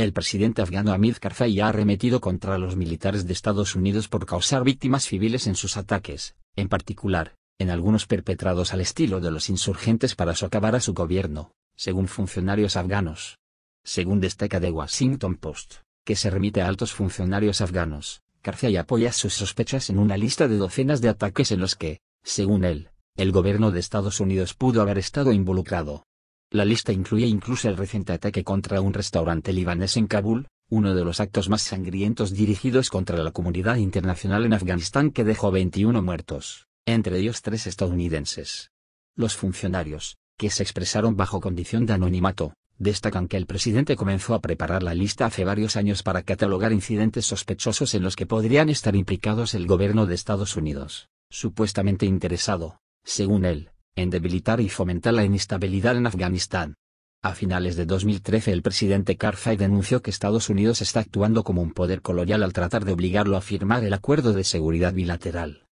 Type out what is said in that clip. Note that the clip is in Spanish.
El presidente afgano Hamid Karzai ha arremetido contra los militares de Estados Unidos por causar víctimas civiles en sus ataques, en particular, en algunos perpetrados al estilo de los insurgentes para socavar a su gobierno, según funcionarios afganos. Según destaca The Washington Post, que se remite a altos funcionarios afganos, Karzai apoya sus sospechas en una lista de docenas de ataques en los que, según él, el gobierno de Estados Unidos pudo haber estado involucrado. La lista incluye incluso el reciente ataque contra un restaurante libanés en Kabul, uno de los actos más sangrientos dirigidos contra la comunidad internacional en Afganistán que dejó 21 muertos, entre ellos tres estadounidenses. Los funcionarios, que se expresaron bajo condición de anonimato, destacan que el presidente comenzó a preparar la lista hace varios años para catalogar incidentes sospechosos en los que podrían estar implicados el gobierno de Estados Unidos, supuestamente interesado, según él, en debilitar y fomentar la inestabilidad en Afganistán. A finales de 2013 el presidente Karzai denunció que Estados Unidos está actuando como un poder colonial al tratar de obligarlo a firmar el Acuerdo de Seguridad Bilateral,